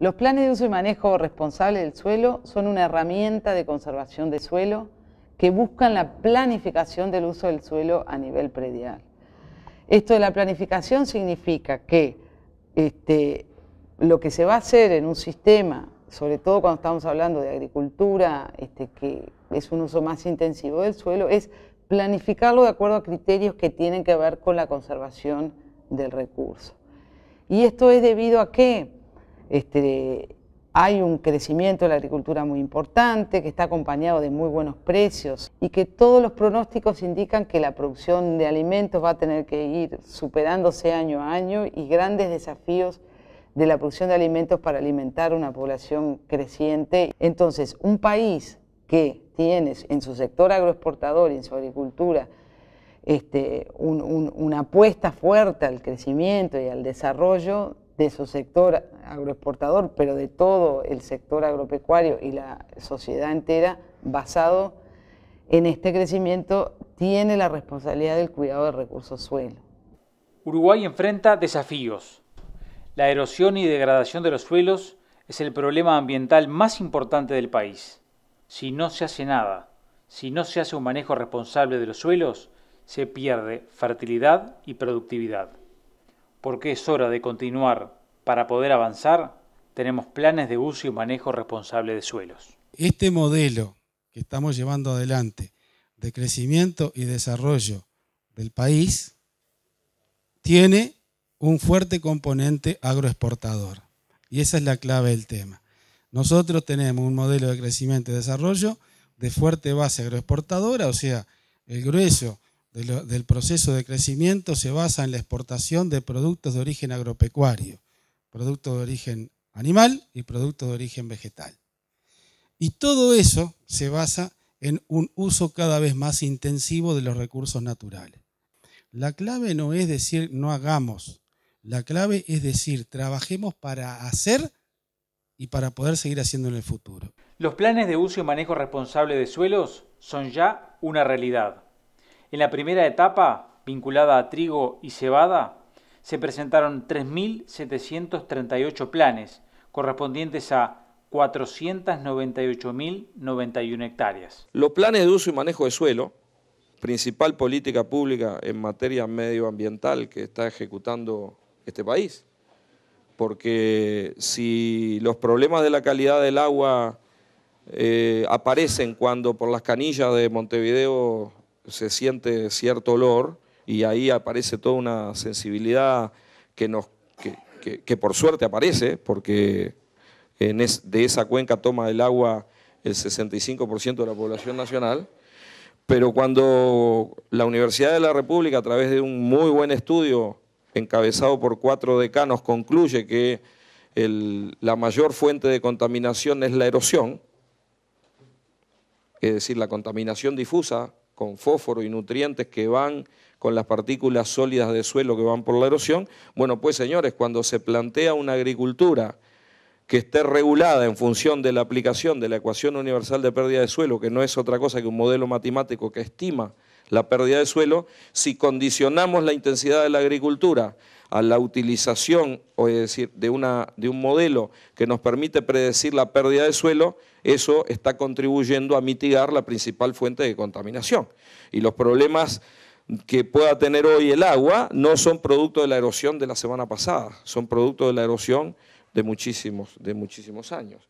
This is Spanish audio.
Los planes de uso y manejo responsable del suelo son una herramienta de conservación de suelo que buscan la planificación del uso del suelo a nivel predial. Esto de la planificación significa que este, lo que se va a hacer en un sistema, sobre todo cuando estamos hablando de agricultura, este, que es un uso más intensivo del suelo, es planificarlo de acuerdo a criterios que tienen que ver con la conservación del recurso. ¿Y esto es debido a qué? Este, hay un crecimiento de la agricultura muy importante, que está acompañado de muy buenos precios y que todos los pronósticos indican que la producción de alimentos va a tener que ir superándose año a año y grandes desafíos de la producción de alimentos para alimentar una población creciente. Entonces, un país que tiene en su sector agroexportador y en su agricultura este, una apuesta fuerte al crecimiento y al desarrollo, de su sector agroexportador, pero de todo el sector agropecuario y la sociedad entera, basado en este crecimiento, tiene la responsabilidad del cuidado de recursos suelo. Uruguay enfrenta desafíos. La erosión y degradación de los suelos es el problema ambiental más importante del país. Si no se hace nada, si no se hace un manejo responsable de los suelos, se pierde fertilidad y productividad porque es hora de continuar para poder avanzar, tenemos planes de uso y manejo responsable de suelos. Este modelo que estamos llevando adelante de crecimiento y desarrollo del país tiene un fuerte componente agroexportador. Y esa es la clave del tema. Nosotros tenemos un modelo de crecimiento y desarrollo de fuerte base agroexportadora, o sea, el grueso del proceso de crecimiento se basa en la exportación de productos de origen agropecuario producto de origen animal y producto de origen vegetal. Y todo eso se basa en un uso cada vez más intensivo de los recursos naturales. La clave no es decir no hagamos, la clave es decir trabajemos para hacer y para poder seguir haciendo en el futuro. Los planes de uso y manejo responsable de suelos son ya una realidad. En la primera etapa, vinculada a trigo y cebada, se presentaron 3.738 planes, correspondientes a 498.091 hectáreas. Los planes de uso y manejo de suelo, principal política pública en materia medioambiental que está ejecutando este país, porque si los problemas de la calidad del agua eh, aparecen cuando por las canillas de Montevideo se siente cierto olor, y ahí aparece toda una sensibilidad que, nos, que, por suerte aparece, porque en de esa cuenca toma el agua el 65% de la población nacional, pero cuando la Universidad de la República, a través de un muy buen estudio encabezado por cuatro decanos, concluye que la mayor fuente de contaminación es la erosión, es decir, la contaminación difusa con fósforo y nutrientes que van con las partículas sólidas de suelo que van por la erosión. Bueno, pues señores, cuando se plantea una agricultura que esté regulada en función de la aplicación de la ecuación universal de pérdida de suelo, que no es otra cosa que un modelo matemático que estima la pérdida de suelo, si condicionamos la intensidad de la agricultura a la utilización, o es decir, de, una, de un modelo que nos permite predecir la pérdida de suelo, eso está contribuyendo a mitigar la principal fuente de contaminación. Y los problemas que pueda tener hoy el agua no son producto de la erosión de la semana pasada, son producto de la erosión de muchísimos, de muchísimos años.